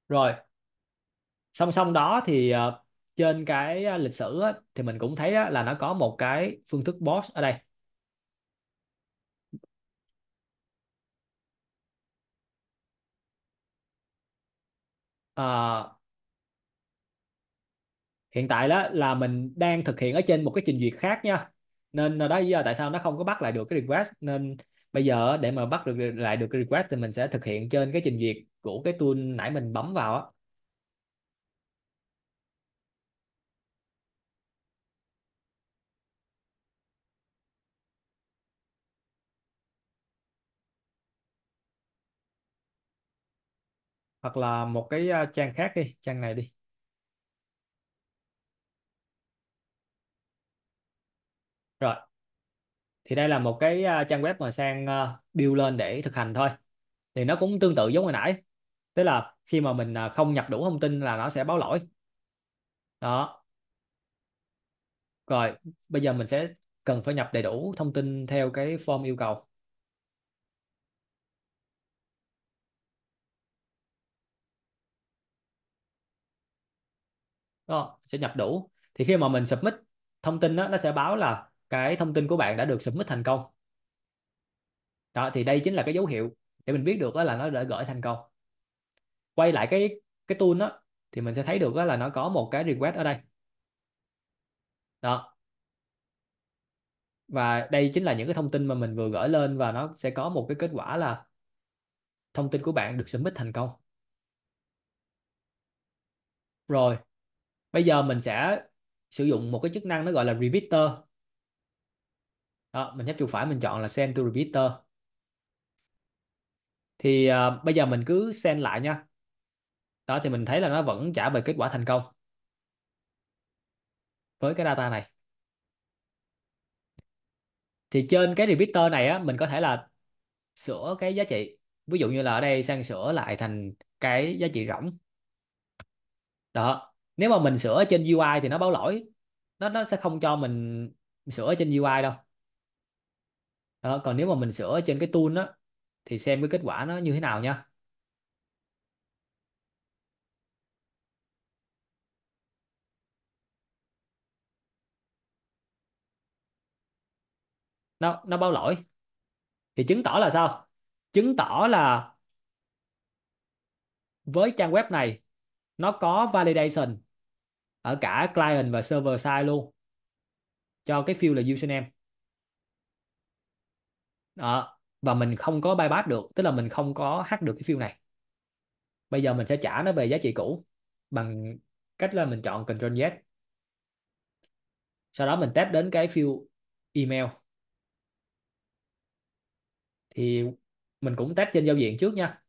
rồi song song đó thì ờ, trên cái ờ, lịch sử á, thì mình cũng thấy á, là nó có một cái phương thức boss ở đây à, hiện tại đó là mình đang thực hiện ở trên một cái trình duyệt khác nha nên ờ, đó lý giờ tại sao nó không có bắt lại được cái request nên bây giờ để mà bắt được lại được cái request thì mình sẽ thực hiện trên cái trình duyệt của cái tool nãy mình bấm vào á hoặc là một cái uh, trang khác đi trang này đi rồi thì đây là một cái uh, trang web mà sang uh, build lên để thực hành thôi thì nó cũng tương tự giống hồi nãy tức là khi mà mình uh, không nhập đủ thông tin là nó sẽ báo lỗi đó rồi bây giờ mình sẽ cần phải nhập đầy đủ thông tin theo cái form yêu cầu đó, sẽ nhập đủ thì khi mà mình submit thông tin đó, nó sẽ báo là cái thông tin của bạn đã được submit thành công đó thì đây chính là cái dấu hiệu để mình biết được đó là nó đã gửi thành công quay lại cái cái tool đó thì mình sẽ thấy được đó là nó có một cái request ở đây đó và đây chính là những cái thông tin mà mình vừa gửi lên và nó sẽ có một cái kết quả là thông tin của bạn được submit thành công rồi bây giờ mình sẽ sử dụng một cái chức năng nó gọi là repeater đó, mình nhấp chuột phải mình chọn là send to repeater thì uh, bây giờ mình cứ send lại nha đó thì mình thấy là nó vẫn trả về kết quả thành công với cái data này thì trên cái repeater này á mình có thể là sửa cái giá trị ví dụ như là ở đây sang sửa lại thành cái giá trị rỗng đó nếu mà mình sửa trên UI thì nó báo lỗi nó nó sẽ không cho mình sửa trên UI đâu đó, còn nếu mà mình sửa trên cái tool đó thì xem cái kết quả nó như thế nào nha nó nó báo lỗi thì chứng tỏ là sao chứng tỏ là với trang web này nó có validation ở cả client và server side luôn cho cái field là username đó. và mình không có bypass được tức là mình không có hack được cái field này bây giờ mình sẽ trả nó về giá trị cũ bằng cách là mình chọn control Z sau đó mình tab đến cái field email thì mình cũng test trên giao diện trước nha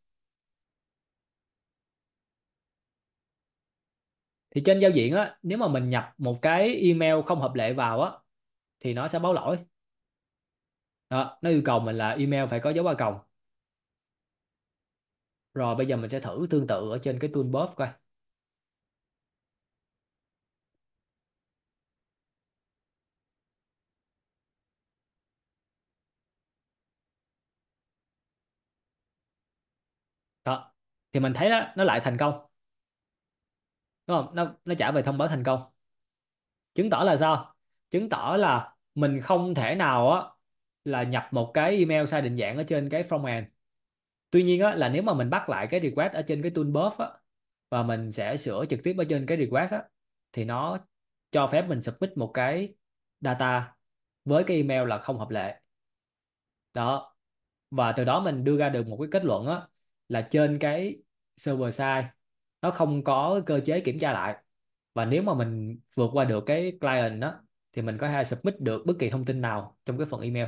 thì trên giao diện á nếu mà mình nhập một cái email không hợp lệ vào á thì nó sẽ báo lỗi đó, nó yêu cầu mình là email phải có dấu ba còng rồi bây giờ mình sẽ thử tương tự ở trên cái toolbox coi đó thì mình thấy đó, nó lại thành công đúng không nó nó trả về thông báo thành công chứng tỏ là sao chứng tỏ là mình không thể nào á là nhập một cái email sai định dạng ở trên cái front end tuy nhiên á là nếu mà mình bắt lại cái request ở trên cái tool buff á và mình sẽ sửa trực tiếp ở trên cái request á thì nó cho phép mình submit một cái data với cái email là không hợp lệ đó và từ đó mình đưa ra được một cái kết luận á là trên cái server side nó không có cơ chế kiểm tra lại và nếu mà mình vượt qua được cái client đó thì mình có thể submit được bất kỳ thông tin nào trong cái phần email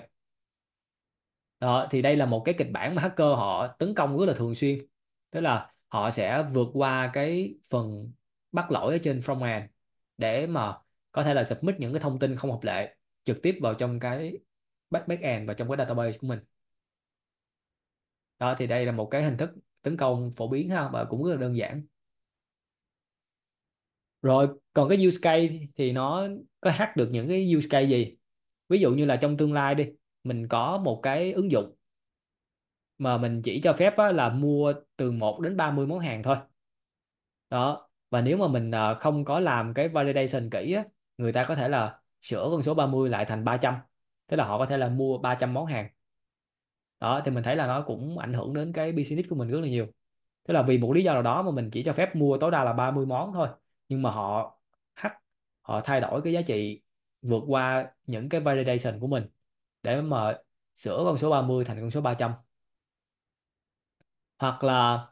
đó thì đây là một cái kịch bản mà hacker họ tấn công rất là thường xuyên tức là họ sẽ vượt qua cái phần bắt lỗi ở trên front end để mà có thể là submit những cái thông tin không hợp lệ trực tiếp vào trong cái back end và trong cái database của mình đó thì đây là một cái hình thức tấn công phổ biến ha và cũng rất là đơn giản rồi còn cái use case thì nó có hack được những cái use case gì ví dụ như là trong tương lai đi mình có một cái ứng dụng mà mình chỉ cho phép á, là mua từ 1 đến 30 món hàng thôi đó và nếu mà mình ờ, không có làm cái validation kỹ á, người ta có thể là sửa con số 30 lại thành 300 tức là họ có thể là mua 300 món hàng đó thì mình thấy là nó cũng ảnh hưởng đến cái business của mình rất là nhiều tức là vì một lý do nào đó mà mình chỉ cho phép mua tối đa là 30 món thôi nhưng mà họ hack họ thay đổi cái giá trị vượt qua những cái validation của mình để mà sửa con số 30 thành con số 300 hoặc là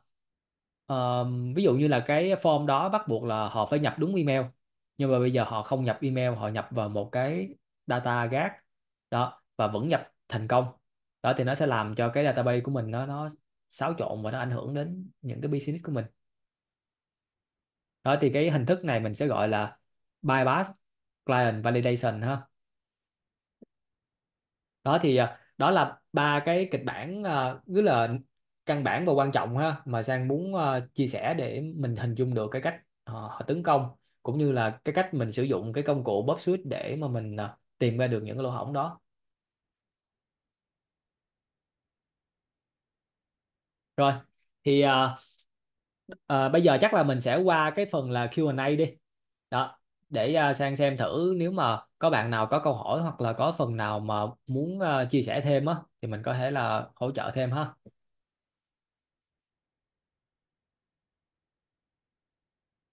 um, ví dụ như là cái form đó bắt buộc là họ phải nhập đúng email nhưng mà bây giờ họ không nhập email họ nhập vào một cái data gác đó và vẫn nhập thành công đó thì nó sẽ làm cho cái database của mình nó nó xáo trộn và nó ảnh hưởng đến những cái business của mình đó thì cái hình thức này mình sẽ gọi là bypass client validation ha đó thì à, đó là ba cái kịch bản cứ à, là căn bản và quan trọng ha mà sang muốn à, chia sẻ để mình hình dung được cái cách họ tấn công cũng như là cái cách mình sử dụng cái công cụ bóp switch để mà mình tìm ra được những lỗ hổng đó rồi thì à, bây giờ chắc là mình sẽ qua cái phần là Q&A đi đó để uh, sang xem thử nếu mà có bạn nào có câu hỏi hoặc là có phần nào mà muốn uh, chia sẻ thêm á thì mình có thể là hỗ trợ thêm ha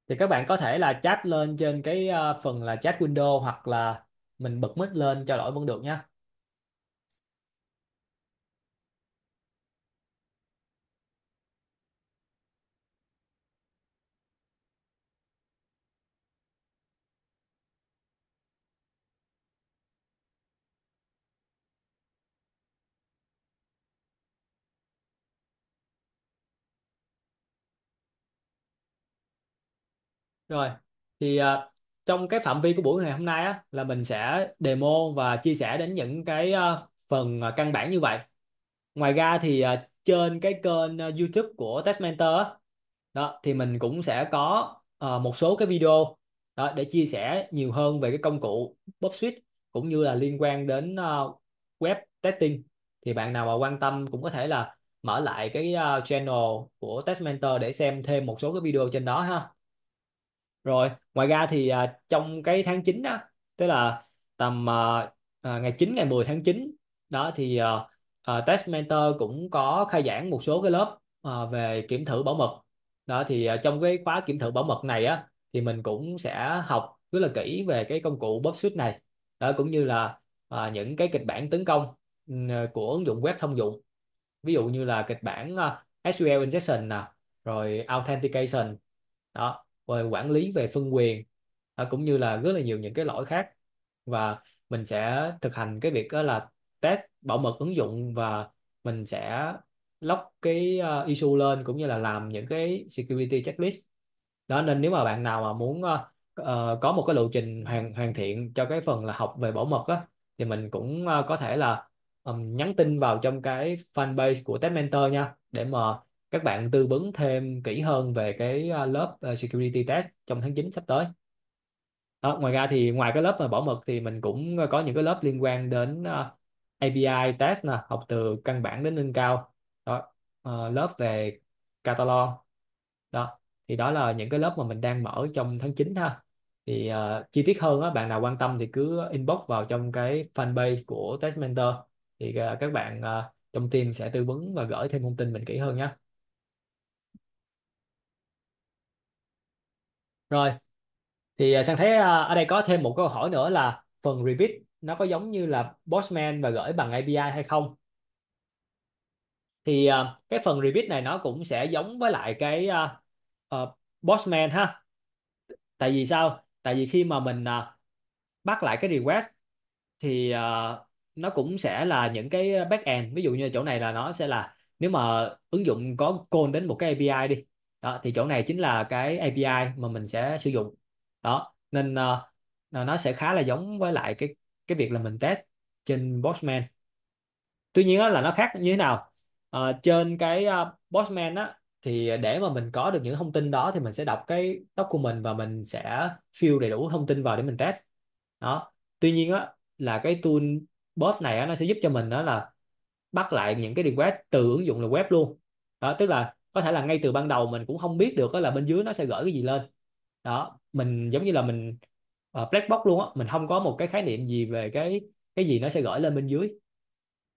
thì các bạn có thể là chat lên trên cái uh, phần là chat window hoặc là mình bật mic lên cho lỗi vẫn được nha Rồi, thì à, trong cái phạm vi của buổi ngày hôm nay á, là mình sẽ demo và chia sẻ đến những cái à, phần à, căn bản như vậy. Ngoài ra thì à, trên cái kênh à, YouTube của Test Mentor đó, thì mình cũng sẽ có à, một số cái video đó, để chia sẻ nhiều hơn về cái công cụ Switch cũng như là liên quan đến à, web testing. Thì bạn nào mà quan tâm cũng có thể là mở lại cái uh, channel của Test Mentor để xem thêm một số cái video trên đó ha rồi ngoài ra thì à, trong cái tháng 9 đó tức là tầm à, à ngày 9 ngày 10 tháng 9 đó thì à, à, test mentor cũng có khai giảng một số cái lớp à, về kiểm thử bảo mật đó thì à, trong cái khóa kiểm thử bảo mật này á thì mình cũng sẽ học rất là kỹ về cái công cụ Bob này đó cũng như là à, những cái kịch bản tấn công à, của ứng dụng web thông dụng ví dụ như là kịch bản uh, à, SQL injection nè rồi authentication đó rồi quản lý về phân quyền à, cũng như là rất là nhiều những cái lỗi khác và mình sẽ thực hành cái việc đó là test bảo mật ứng dụng và mình sẽ lock cái à, issue lên cũng như là làm những cái security checklist đó nên nếu mà bạn nào mà muốn uh, có một cái lộ trình hoàn hoàn thiện cho cái phần là học về bảo mật á thì mình cũng uh, có thể là um, nhắn tin vào trong cái fanpage của Test Mentor nha để mà các bạn tư vấn thêm kỹ hơn về cái ờ, lớp ờ, security test trong tháng 9 sắp tới đó, ngoài ra thì ngoài cái lớp mà bảo mật thì mình cũng ờ, có những cái lớp liên quan đến API test nè học từ căn bản đến nâng cao đó lớp về catalog đó thì đó là những cái lớp mà mình đang mở trong tháng 9 ha thì uh, chi tiết hơn á bạn nào quan tâm thì cứ inbox vào trong cái fanpage của Test Mentor thì uh, các bạn uh, trong team sẽ tư vấn và gửi thêm thông tin mình kỹ hơn nhé Rồi, thì à, Sang thấy à, ở đây có thêm một câu hỏi nữa là phần repeat nó có giống như là Postman và gửi bằng API hay không? Thì à, cái phần repeat này nó cũng sẽ giống với lại cái à, ờ, Postman ha. Tại vì sao? Tại vì khi mà mình à, bắt lại cái request thì à, nó cũng sẽ là những cái backend. Ví dụ như chỗ này là nó sẽ là nếu mà ứng dụng có call đến một cái API đi đó thì chỗ này chính là cái API mà mình sẽ sử dụng đó nên uh, nó sẽ khá là giống với lại cái cái việc là mình test trên Postman tuy nhiên là nó khác như thế nào à, trên cái uh, Postman á thì để mà mình có được những thông tin đó thì mình sẽ đọc cái document và mình sẽ fill đầy đủ thông tin vào để mình test đó tuy nhiên á là cái tool Post này á, nó sẽ giúp cho mình đó là bắt lại những cái request từ ứng dụng là web luôn đó tức là có thể là ngay từ ban đầu mình cũng không biết được là bên dưới nó sẽ gửi cái gì lên đó mình giống như là mình uh, ờ, black box luôn á mình không có một cái khái niệm gì về cái cái gì nó sẽ gửi lên bên dưới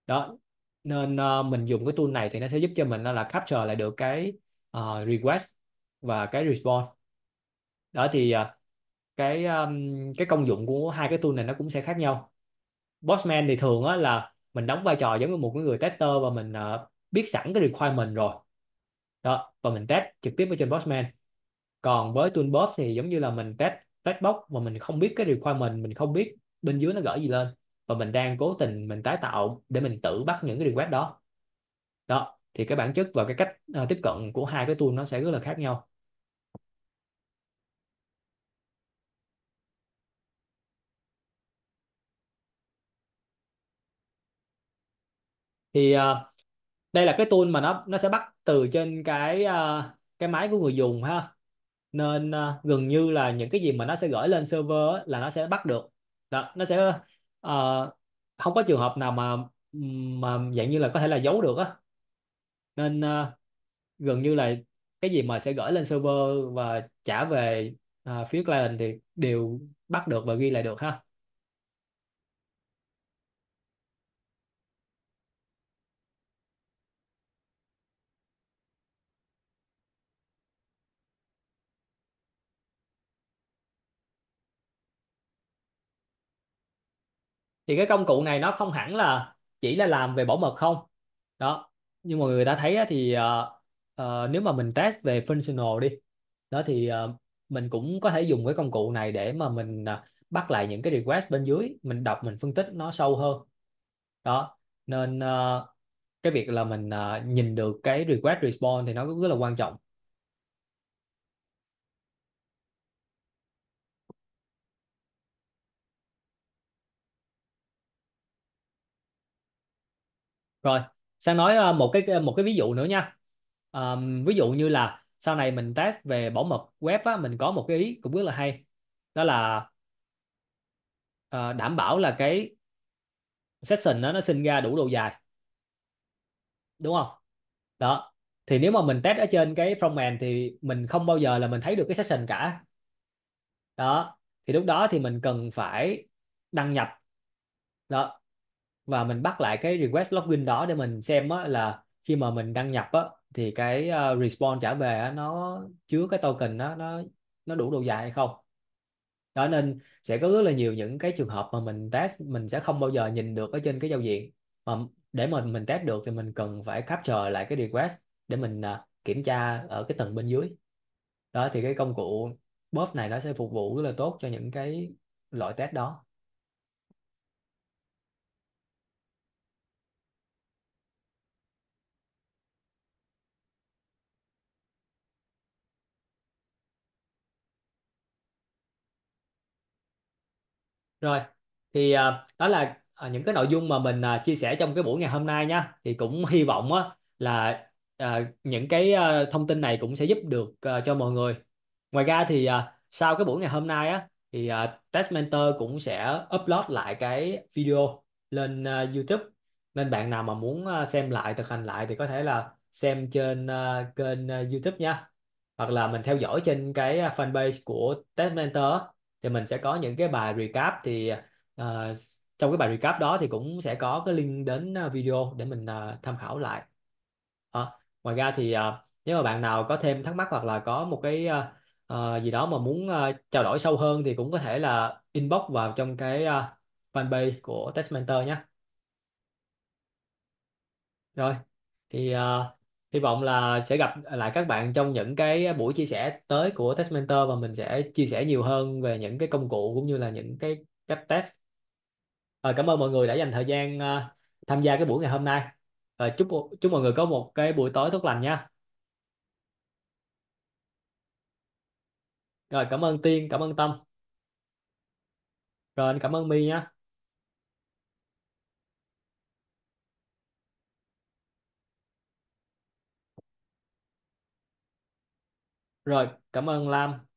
đó nên uh, mình dùng cái tool này thì nó sẽ giúp cho mình là capture lại được cái uh, request và cái response đó thì uh, cái um, cái công dụng của hai cái tool này nó cũng sẽ khác nhau Bossman thì thường á là mình đóng vai trò giống như một cái người tester và mình uh, biết sẵn cái requirement rồi đó và mình test trực tiếp ở trên Postman còn với Toolbox thì giống như là mình test Redbox mà mình không biết cái requirement mình không biết bên dưới nó gửi gì lên và mình đang cố tình mình tái tạo để mình tự bắt những cái request đó đó thì cái bản chất và cái cách uh, tiếp cận của hai cái tool nó sẽ rất là khác nhau thì uh, đây là cái tool mà nó nó sẽ bắt từ trên cái uh, cái máy của người dùng ha nên uh, gần như là những cái gì mà nó sẽ gửi lên server á, là nó sẽ bắt được đó, nó sẽ uh, không có trường hợp nào mà mà dạng như là có thể là giấu được á nên uh, gần như là cái gì mà sẽ gửi lên server và trả về uh, phía client thì đều bắt được và ghi lại được ha thì cái công cụ này nó không hẳn là chỉ là làm về bảo mật không đó nhưng mà người ta thấy thì uh, uh, nếu mà mình test về functional đi đó thì uh, mình cũng có thể dùng cái công cụ này để mà mình uh, bắt lại những cái request bên dưới mình đọc mình phân tích nó sâu hơn đó nên uh, cái việc là mình uh, nhìn được cái request response thì nó cũng rất là quan trọng rồi sang nói ờ, một cái một cái ví dụ nữa nha um, ví dụ như là sau này mình test về bảo mật web á, mình có một cái ý cũng rất là hay đó là uh, đảm bảo là cái session đó nó sinh ra đủ độ dài đúng không đó thì nếu mà mình test ở trên cái frontend thì mình không bao giờ là mình thấy được cái session cả đó thì lúc đó thì mình cần phải đăng nhập đó và mình bắt lại cái request login đó để mình xem á, là khi mà mình đăng nhập á, thì cái uh, response trả về á, nó chứa cái token đó, nó nó đủ độ dài hay không đó nên sẽ có rất là nhiều những cái trường hợp mà mình test mình sẽ không bao giờ nhìn được ở trên cái giao diện mà để mà mình test được thì mình cần phải capture lại cái request để mình uh, kiểm tra ở cái tầng bên dưới đó thì cái công cụ buff này nó sẽ phục vụ rất là tốt cho những cái loại test đó Rồi, thì à, đó là à, những cái nội dung mà mình à, chia sẻ trong cái buổi ngày hôm nay nha. Thì cũng hy vọng á là à, những cái à, thông tin này cũng sẽ giúp được à, cho mọi người. Ngoài ra thì à, sau cái buổi ngày hôm nay á thì à, Test Mentor cũng sẽ upload lại cái video lên à, YouTube. Nên bạn nào mà muốn à, xem lại thực hành lại thì có thể là xem trên à, kênh à, YouTube nha. Hoặc là mình theo dõi trên cái à, fanpage của Test Mentor thì mình sẽ có những cái bài recap thì uh, trong cái bài recap đó thì cũng sẽ có cái link đến ờ, video để mình uh, tham khảo lại à, ngoài ra thì uh, nếu mà bạn nào có thêm thắc mắc hoặc là có một cái uh, uh, gì đó mà muốn uh, trao đổi sâu hơn thì cũng có thể là inbox vào trong cái uh, fanpage của test mentor nhé rồi thì uh, hy vọng là sẽ gặp lại các bạn trong những cái buổi chia sẻ tới của test mentor và mình sẽ chia sẻ nhiều hơn về những cái công cụ cũng như là những cái cách test à, cảm ơn mọi người đã dành thời gian ờ, tham gia cái buổi ngày hôm nay à, chúc chúc mọi người có một cái buổi tối tốt lành nha rồi cảm ơn tiên cảm ơn tâm rồi anh cảm ơn mi nhé rồi cảm ơn Lam